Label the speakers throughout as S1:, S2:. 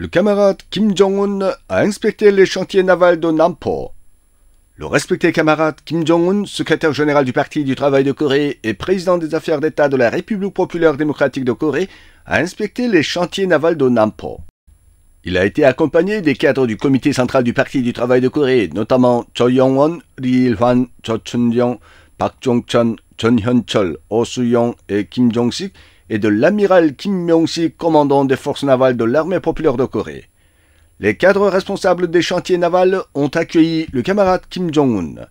S1: Le camarade Kim Jong-un a inspecté les chantiers navals de Nampo. Le respecté camarade Kim Jong-un, secrétaire général du Parti du Travail de Corée et président des Affaires d'État de la République populaire démocratique de Corée, a inspecté les chantiers navals de Nampo. Il a été accompagné des cadres du comité central du Parti du Travail de Corée, notamment Cho Yong-won, Ri Il-hwan, Cho Chun-yong, Park Jong-chun, Chun Hyun-chol, Oh Soo-yong et Kim Jong-sik, et de l'amiral Kim Myung-sik, commandant des forces navales de l'armée populaire de Corée. Les cadres responsables des chantiers navals ont accueilli le camarade Kim Jong-un.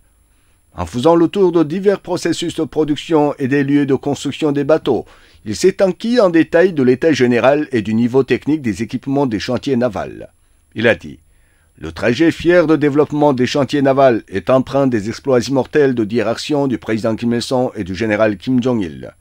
S1: En faisant le tour de divers processus de production et des lieux de construction des bateaux, il s'est enquis en détail de l'état général et du niveau technique des équipements des chantiers navals. Il a dit Le trajet fier de développement des chantiers navals est empreint des exploits immortels de direction du président Kim Il-sung et du général Kim Jong-il.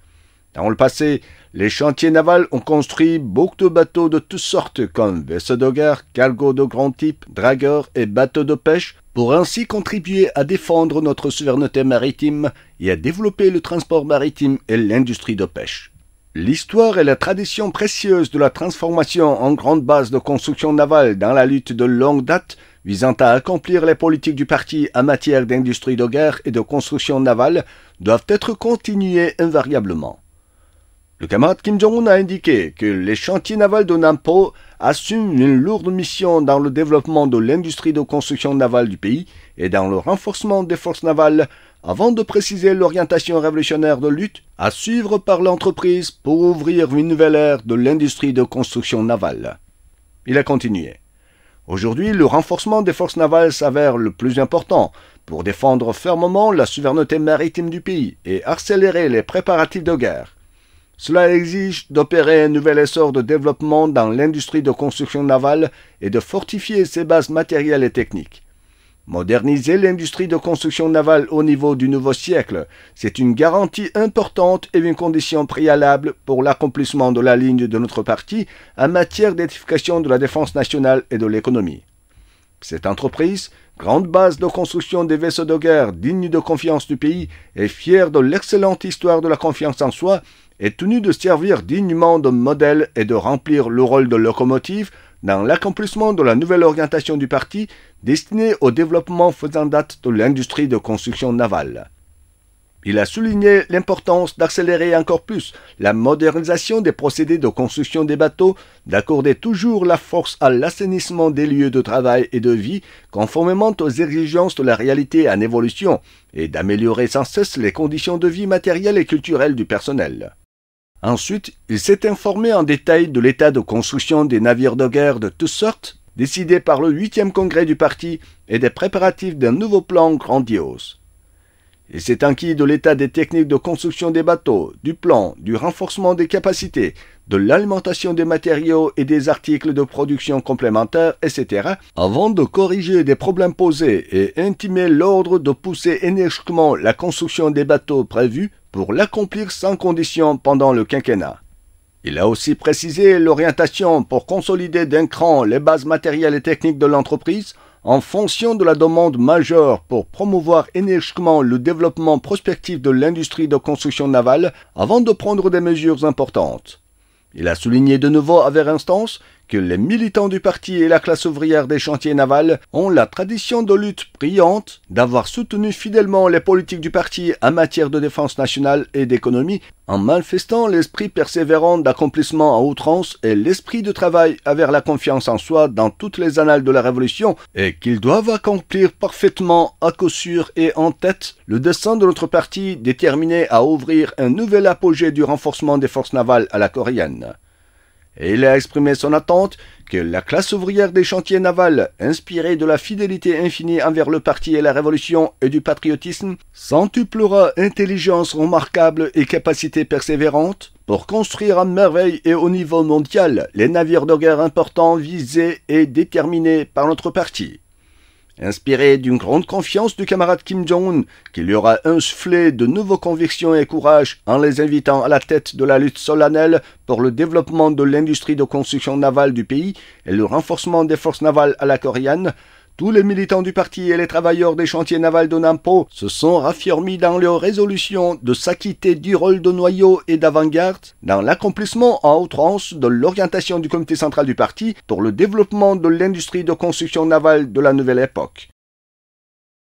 S1: Dans le passé, les chantiers navals ont construit beaucoup de bateaux de toutes sortes comme vaisseaux de guerre, cargos de grand type, dragueurs et bateaux de pêche pour ainsi contribuer à défendre notre souveraineté maritime et à développer le transport maritime et l'industrie de pêche. L'histoire et la tradition précieuse de la transformation en grande base de construction navale dans la lutte de longue date visant à accomplir les politiques du parti en matière d'industrie de guerre et de construction navale doivent être continuées invariablement. Le camarade Kim Jong-un a indiqué que les chantiers navals de Nampo assument une lourde mission dans le développement de l'industrie de construction navale du pays et dans le renforcement des forces navales avant de préciser l'orientation révolutionnaire de lutte à suivre par l'entreprise pour ouvrir une nouvelle ère de l'industrie de construction navale. Il a continué. Aujourd'hui, le renforcement des forces navales s'avère le plus important pour défendre fermement la souveraineté maritime du pays et accélérer les préparatifs de guerre. Cela exige d'opérer un nouvel essor de développement dans l'industrie de construction navale et de fortifier ses bases matérielles et techniques. Moderniser l'industrie de construction navale au niveau du nouveau siècle, c'est une garantie importante et une condition préalable pour l'accomplissement de la ligne de notre parti en matière d'édification de la défense nationale et de l'économie. Cette entreprise, grande base de construction des vaisseaux de guerre dignes de confiance du pays, est fière de l'excellente histoire de la confiance en soi est tenu de servir dignement de modèle et de remplir le rôle de locomotive dans l'accomplissement de la nouvelle orientation du parti destinée au développement faisant date de l'industrie de construction navale. Il a souligné l'importance d'accélérer encore plus la modernisation des procédés de construction des bateaux, d'accorder toujours la force à l'assainissement des lieux de travail et de vie conformément aux exigences de la réalité en évolution, et d'améliorer sans cesse les conditions de vie matérielles et culturelles du personnel. Ensuite, il s'est informé en détail de l'état de construction des navires de guerre de toutes sortes, décidés par le 8e congrès du parti et des préparatifs d'un nouveau plan grandiose. Il s'est inquiet de l'état des techniques de construction des bateaux, du plan, du renforcement des capacités, de l'alimentation des matériaux et des articles de production complémentaires, etc., avant de corriger des problèmes posés et intimer l'ordre de pousser énergiquement la construction des bateaux prévus pour l'accomplir sans condition pendant le quinquennat. Il a aussi précisé l'orientation pour consolider d'un cran les bases matérielles et techniques de l'entreprise en fonction de la demande majeure pour promouvoir énergiquement le développement prospectif de l'industrie de construction navale avant de prendre des mesures importantes. Il a souligné de nouveau à vers instance que les militants du parti et la classe ouvrière des chantiers navals ont la tradition de lutte brillante d'avoir soutenu fidèlement les politiques du parti en matière de défense nationale et d'économie en manifestant l'esprit persévérant d'accomplissement à outrance et l'esprit de travail avec la confiance en soi dans toutes les annales de la Révolution et qu'ils doivent accomplir parfaitement à coup sûr et en tête le dessein de notre parti déterminé à ouvrir un nouvel apogée du renforcement des forces navales à la coréenne il a exprimé son attente que la classe ouvrière des chantiers navals, inspirée de la fidélité infinie envers le parti et la révolution et du patriotisme, s'entuplera intelligence remarquable et capacité persévérante pour construire à merveille et au niveau mondial les navires de guerre importants visés et déterminés par notre parti. Inspiré d'une grande confiance du camarade Kim Jong-un, qui lui aura insufflé de nouveaux convictions et courage en les invitant à la tête de la lutte solennelle pour le développement de l'industrie de construction navale du pays et le renforcement des forces navales à la coréenne, tous les militants du parti et les travailleurs des chantiers navals de Nampo se sont raffermis dans leur résolution de s'acquitter du rôle de noyau et d'avant-garde dans l'accomplissement en outrance de l'orientation du comité central du parti pour le développement de l'industrie de construction navale de la nouvelle époque.